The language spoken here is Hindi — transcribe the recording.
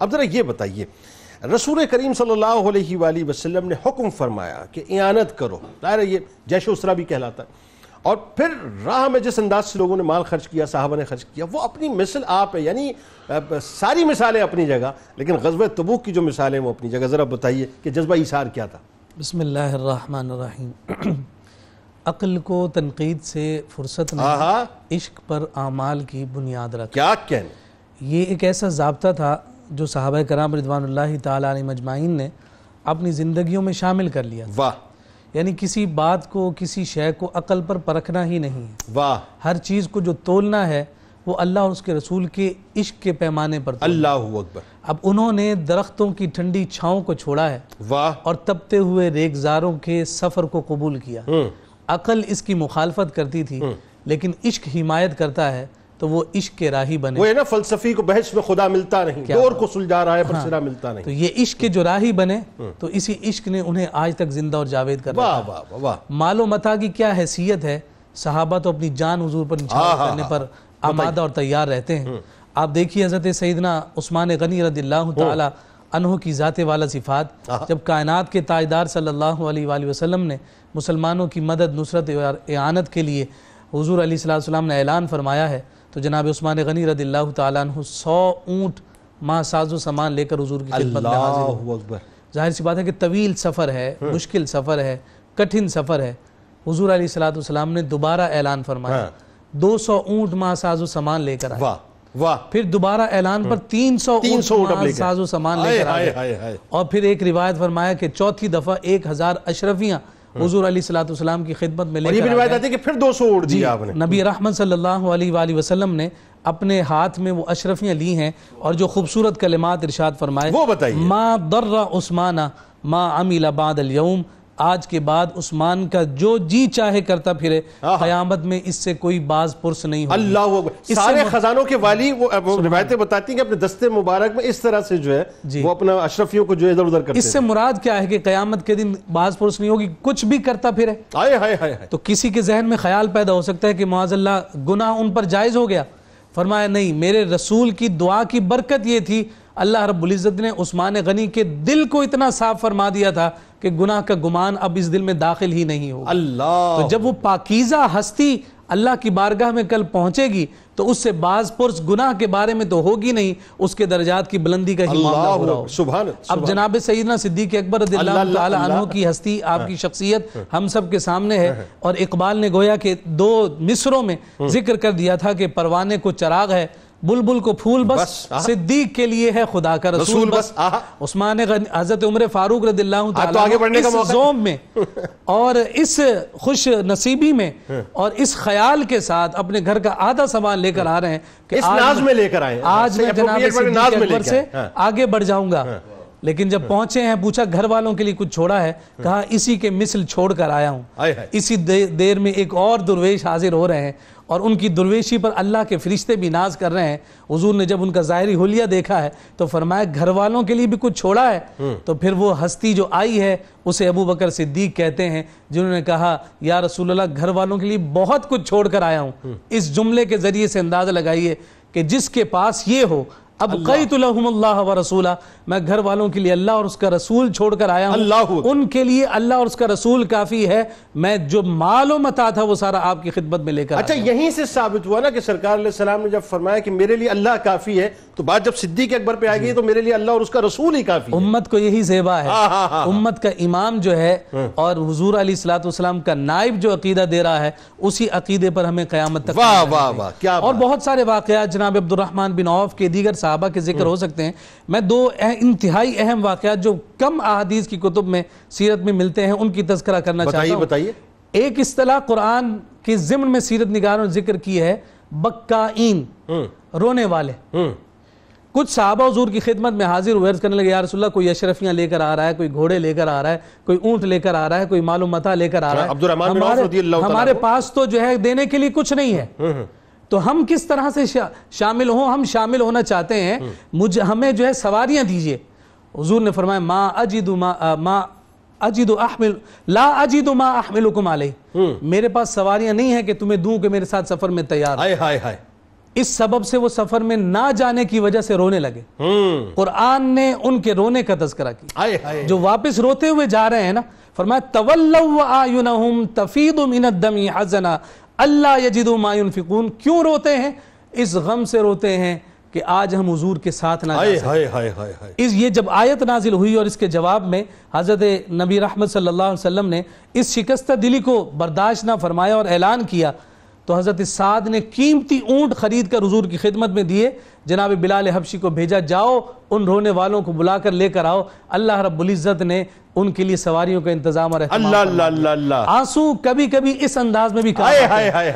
अब ज़रा ये बताइए रसूल करीम सल्लल्लाहु अलैहि वसल्लम ने हुक्म फरमाया कि इयानत करो दायरा ये जैश उसरा भी कहलाता है और फिर राह में जिस अंदाज से लोगों ने माल खर्च किया साहबा ने खर्च किया वो अपनी मिसल आप है यानी सारी मिसालें अपनी जगह लेकिन गजब तबूक की जो मिसालें वो अपनी जगह ज़रा बताइए कि जज्बा इशार क्या था बसमीम अक्ल को तनकीद से फुर्सत इश्क पर आमाल की बुनियाद रखा क्या कहने ये एक ऐसा जबता था जो साहब कराम रिदवान तजमाइन मजमाइन ने अपनी ज़िंदगियों में शामिल कर लिया वाह यानी किसी बात को किसी शय को अकल पर परखना ही नहीं है वाह हर चीज़ को जो तोलना है वो अल्लाह और उसके रसूल के इश्क के पैमाने पर अल्लाह अकबर अब उन्होंने दरख्तों की ठंडी छाओं को छोड़ा है वाह और तपते हुए रेगजारों के सफ़र को कबूल किया हम्म। अकल इसकी मुखालफत करती थी हम्म। लेकिन इश्क हिमायत करता है तो वो इश्क के राही बने वो है ना फलसफी को बहस में खुदा मिलता नहीं दौर को सुलझा रहा है पर हाँ, सिरा मिलता नहीं तो ये इश्क के जो राही बने हाँ। तो इसी इश्क ने उन्हें आज तक जिंदा और जावेद कर मालो मता की क्या हैसियत है सहाबा तो अपनी जान हजूर पर निशान हाँ, हाँ, करने पर आमादा और तैयार रहते हैं आप देखिए हजरत सईदना उस्मान गनी रदील्ला अनहो की ज़ात वाला सिफात जब कायनात के ताजदार सल्लल्लाहु अलैहि वसल्लम ने मुसलमानों की मदद नुसरत और एनत के लिए हजूर सलाम ने ऐलान फरमाया है तो जनाब उस्मान गनी रदील्ला तु सौ ऊँट माँ साजो सामान लेकर हजूर की खिदमत में हाजिर जाहिर सी बात है कि तवील सफ़र है हम्म। मुश्किल सफ़र है कठिन सफ़र है हजूर अली सलाम ने दोबारा ऐलान फरमाया हाँ। दो सौ ऊँट माँ साजो सामान लेकर आए वाह फिर दोबारा ऐलान पर हम्म। तीन सौ साजो सामान लेकर आए और फिर एक रिवायत फरमाया कि चौथी दफ़ा एक हज़ार अशरफियाँ हजूर हाँ। अलीसलाम की खिदमत में लेकर कि फिर दो सौ उड़ दिया आपने नबी हम्म। रहमत सल्लल्लाहु अलैहि वसल्लम ने अपने हाथ में वो अशरफियाँ ली हैं और जो खूबसूरत कलिमात इरशाद फरमाए वो बताइए मा दर्रा उस्माना मा अमीला बाद यौम आज के बाद उस्मान का जो जी चाहे करता फिरे कयामत में इससे कोई बाज पुरस नहीं अल्लाह सारे खजानों के वाली वो, वो रिवायतें बताती हैं कि अपने दस्ते मुबारक में इस तरह से जो है वो अपना अशरफियों को जो इधर उधर करते इससे मुराद क्या है कि कयामत के दिन बाज पुरस नहीं होगी कुछ भी करता फिरे आए हाय हाय तो किसी के जहन में ख्याल पैदा हो सकता है कि माजल्ला गुनाह उन पर जायज हो गया फरमाया नहीं मेरे रसूल की दुआ की बरकत ये थी अल्लाह रबुल्जत ने उस्मान गनी के दिल को इतना साफ फरमा दिया था कि गुनाह का गुमान अब इस दिल में दाखिल ही नहीं हो अल्लाह तो जब वो पाकिजा हस्ती अल्लाह की बारगाह में कल पहुंचेगी तो उससे बाज पुरस गुनाह के बारे में तो होगी नहीं उसके दर्जात की बुलंदी का ही मामला हो रहा सुबह अब जनाब सईदना सिद्दीक अकबर की हस्ती आपकी हाँ। शख्सियत हाँ। हम सब के सामने है हाँ। और इकबाल ने गोया के दो मिसरों में जिक्र कर दिया था कि परवाने को चराग है बुलबुल को फूल बस, बस सिद्दीक के लिए है खुदा का रसूल, रसूल बस, बस उस्मान हजरत उम्र फारूक रदिल्ला तो आगे बढ़ने का जोम में और इस खुश नसीबी में हाँ। और इस ख्याल के साथ अपने घर का आधा सामान लेकर आ रहे हैं कि इस नाज में लेकर आए आज मैं जनाब से हाँ। आगे बढ़ जाऊंगा हाँ। लेकिन जब पहुंचे हैं पूछा घर वालों के लिए कुछ छोड़ा है कहा इसी के मिसल छोड़ कर आया हूं इसी दे, देर में एक और दुर्वेश हाजिर हो रहे हैं और उनकी दुर्वेशी पर अल्लाह के फरिश्ते भी नाज कर रहे हैं हजूर ने जब उनका ज़ाहरी हुलिया देखा है तो फरमाया घर वालों के लिए भी कुछ छोड़ा है हम्म। तो फिर वो हस्ती जो आई है उसे अबू बकर सिद्दीक कहते हैं जिन्होंने कहा या रसूलल्लाह घर वालों के लिए बहुत कुछ छोड़कर आया हूँ हम्म। इस जुमले के ज़रिए से अंदाज़ा लगाइए कि जिसके पास ये हो अब कई तुल्ला व रसूला मैं घर वालों के लिए अल्लाह और उसका रसूल छोड़कर आया हूँ उनके लिए अल्लाह और उसका रसूल काफ़ी है मैं जो मालो मता था वो सारा आपकी खिदमत में लेकर अच्छा यहीं से साबित हुआ ना कि सरकार सलाम ने जब फरमाया कि मेरे लिए अल्लाह काफ़ी है तो बात जब सिद्दीक अकबर पे आ गई तो मेरे लिए अल्लाह और उसका रसूल ही काफ़ी उम्मत को यही जेबा है हाँ, हाँ, हाँ, उम्मत का इमाम जो है और हजूर अली सलाम का नायब जो अकीदा दे रहा है उसी अकीदे पर हमें क्यामत तक वाह वाह वाह क्या और बहुत सारे वाकयात जनाब अब्दुलरहमान बिन औफ के दीगर साहबा के जिक्र हम्म। हो सकते हैं मैं दो इंतहाई अहम वाक़ात जो कम अहदीस की कुतुब में सीरत में मिलते हैं उनकी तस्करा करना चाहिए बताइए एक असलाह कुरान के ज़िम्न में सीरत निगारों ने जिक्र की है बक्का हम्म। रोने वाले हम्म। कुछ साहबा हजूर की खिदमत में हाजिर हुए अर्ज करने लगे यार रसुल्ला कोई अशरफियाँ लेकर आ रहा है कोई घोड़े लेकर आ रहा है कोई ऊँट लेकर आ रहा है कोई मालूमता लेकर आ अच्छा, रहा है हमारे, हमारे पास तो जो है देने के लिए कुछ नहीं है तो हम किस तरह से शा, शामिल हों हम शामिल होना चाहते हैं हम्म। मुझे हमें जो है सवारियां दीजिए हजूर ने फरमाया माँ अजीद माँ मा अजीद अहमिल ला अजीदु माँ अहमिल हुकुम हम्म। मेरे पास सवारियां नहीं है कि तुम्हें दूं कि मेरे साथ सफ़र में तैयार हाय हाय हाय इस सबब से वो सफर में ना जाने की वजह से रोने लगे हम्म। कुरान ने उनके रोने का तस्करा किया जो वापस रोते हुए जा रहे हैं ना फरमाया तवल्लव आयुनहुम तफीदु तफीद मिनदमी हजना अल्लाह यजिदो मायुन फ़िकून क्यों रोते हैं इस गम से रोते हैं कि आज हम हजूर के साथ ना हाय हाय हाय हाय इस ये जब आयत नाजिल हुई और इसके जवाब में हज़रत नबी रहमत सल्लल्लाहु अलैहि वसल्लम ने इस शिकस्त दिली को बर्दाश्त ना फरमाया और ऐलान किया तो हज़रत साद ने कीमती ऊंट खरीद कर हजूर की खिदमत में दिए जनाब बिलाल हबशी को भेजा जाओ उन रोने वालों को बुलाकर लेकर आओ अल्लाह रब्ज़त ने उनके लिए सवारियों का इंतजाम और आंसू कभी कभी इस अंदाज में भी